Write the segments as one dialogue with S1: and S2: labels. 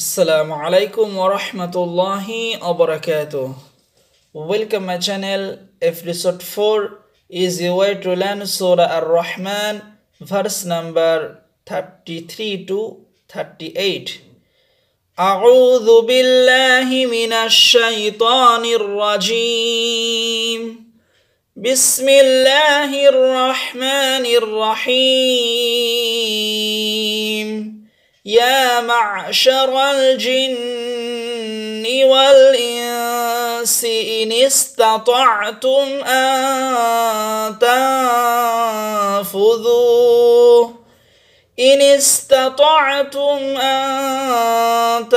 S1: আসসালামু আলাইকুম ওরহমতুল্লাহি অবরাকাত welcome my channel episode four is why to land সোরা আর রহমান verse number thirty three to thirty eight أعوذ بالله من الشيطان الرجيم بسم الله الرحمن الرحيم يا معشر الجن والإنس إن استطعتم أن تنفذوا إن استطعتم أن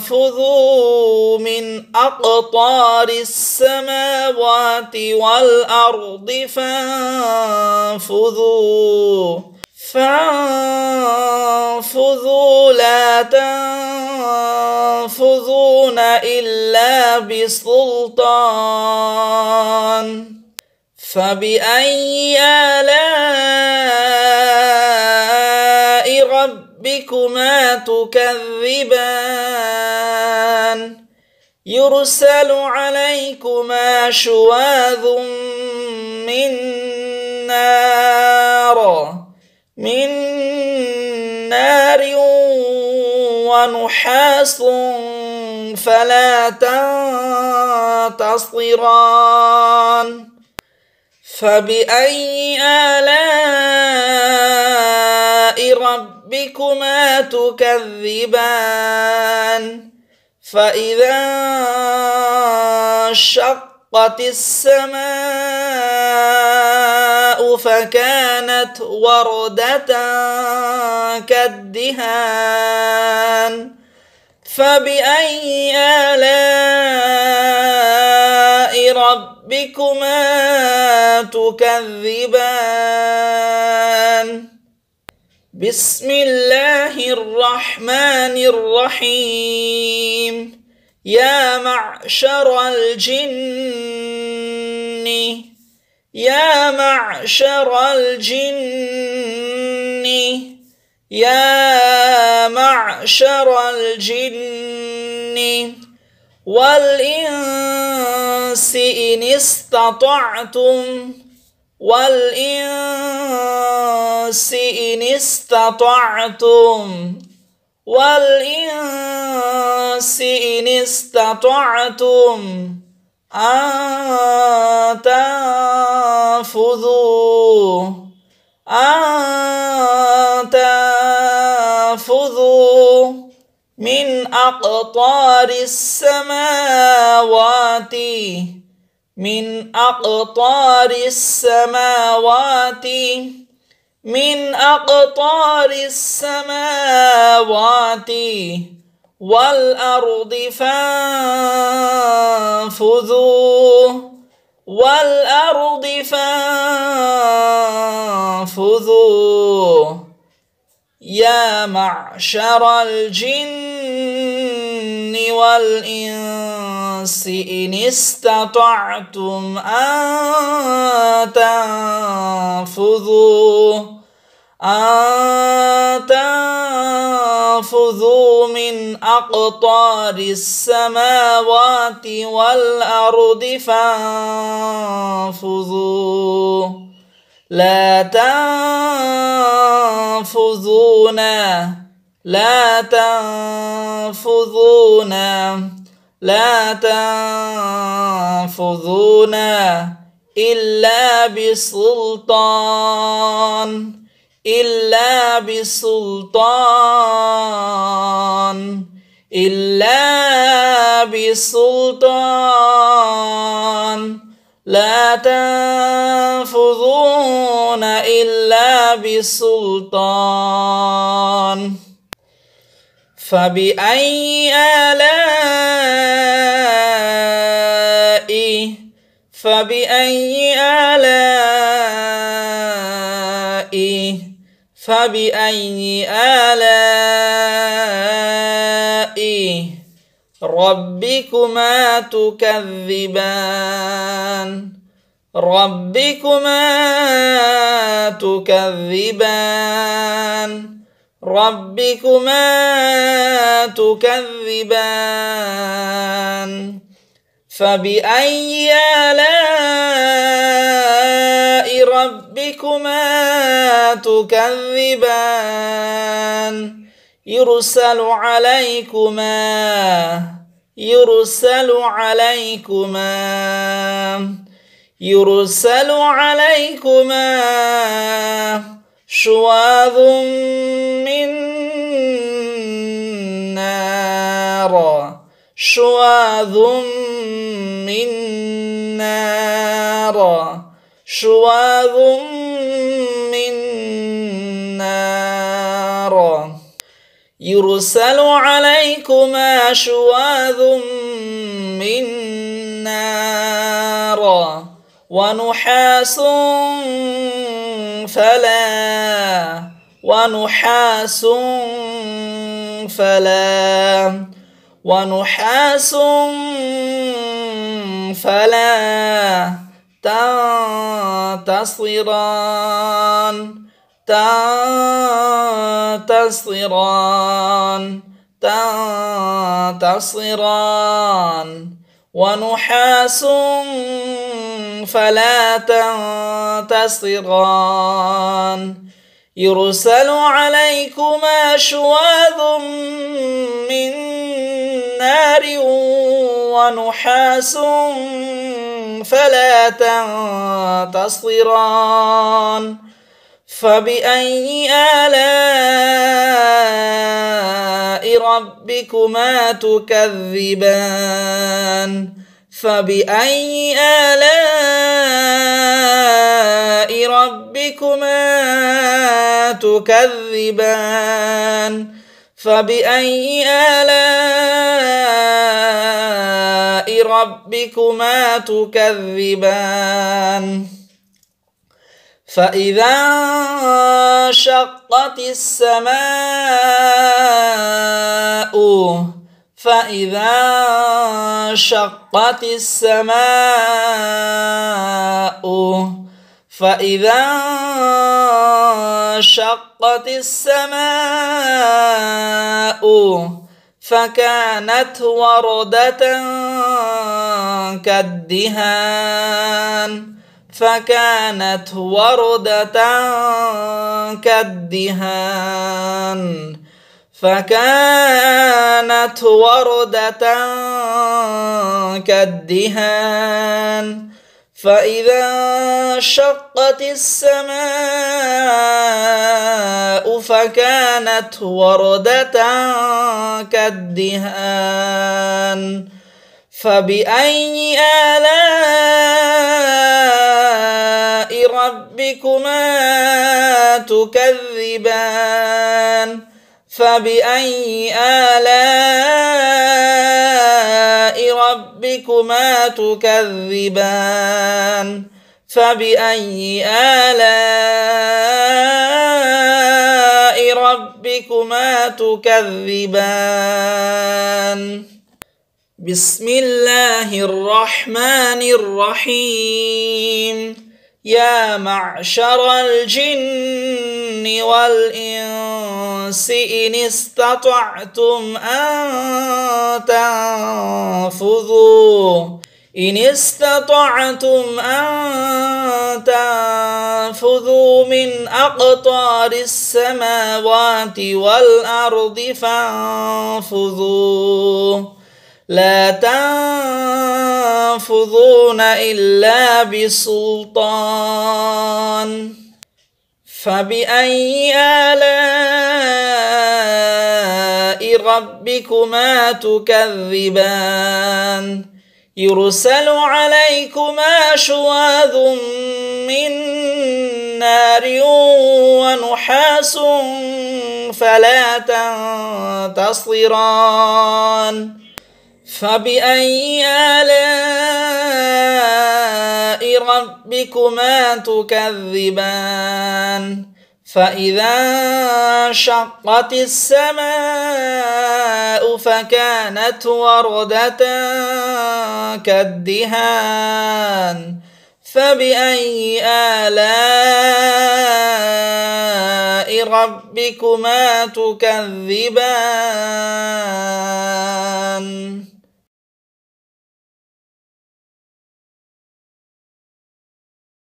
S1: تنفذوا من أقطار السماوات والأرض فانفذوا فانفذوا لا تنفذون إلا بسلطان فبأي آلاء ربكما تكذبان يرسل عليكما شواذ من نار من نار ونحاس فلا تنتصران فبأي آلاء ربكما تكذبان فإذا انشق وانشقت السماء فكانت وردة كالدهان فبأي آلاء ربكما تكذبان بسم الله الرحمن الرحيم يا معشر الجن يا معشر الجن يا معشر الجن والإنس إن استطعتم والإنس إن استطعتم والإنس الناس إن استطعتم أن تنفذوا أن تنفذوا من أقطار السماوات من أقطار السماوات من أقطار السماوات والأرض فانفذوا والأرض فانفذوا يا معشر الجن والإنس إن استطعتم أن تنفذوا أن فخذوا من أقطار السماوات والأرض فانفذوا لا تنفذون لا تنفذون لا تنفذون إلا بسلطان إلا بسلطان إلا بسلطان لا تنفذون إلا بسلطان فبأي آلاء فبأي آلاء فبأي آلاء ربكما تكذبان ربكما تكذبان ربكما تكذبان فبأي آلاء ربكما تكذبان يرسل عليكما يرسل عليكما يرسل عليكما شواذ من نار شواذ من نار شواظ من نار يرسل عليكما شواذ من نار ونحاس فلا ونحاس فلا ونحاس فلا تنتصران تنتصران تنتصران ونحاس فلا تنتصران يرسل عليكما شواذ من نار ونحاس فلا تنتصران فبأي آلاء ربكما تكذبان فبأي آلاء ربكما تكذبان فبأي آلاء آلاء ربكما تكذبان فإذا انشقت السماء فإذا انشقت السماء فإذا انشقت السماء فكانت وردة كالدهان فكانت وردة كالدهان فكانت وردة كالدهان فإذا انشقت السماء فكانت وردة كالدهان فبأي آلاء ربكما تكذبان فبأي آلاء ربكما تكذبان فبأي آلاء ربكما تكذبان بسم الله الرحمن الرحيم يا معشر الجن والإنس إن استطعتم أن تنفذوا إن استطعتم أن تنفذوا من أقطار السماوات والأرض فانفذوا لا تنفذون إلا بسلطان فبأي آلاء ربكما تكذبان يرسل عليكما شواذ من نار ونحاس فلا تنتصران فبأي آلاء ربكما تكذبان فإذا انشقت السماء فكانت وردة كالدهان فبأي آلاء ربكما تكذبان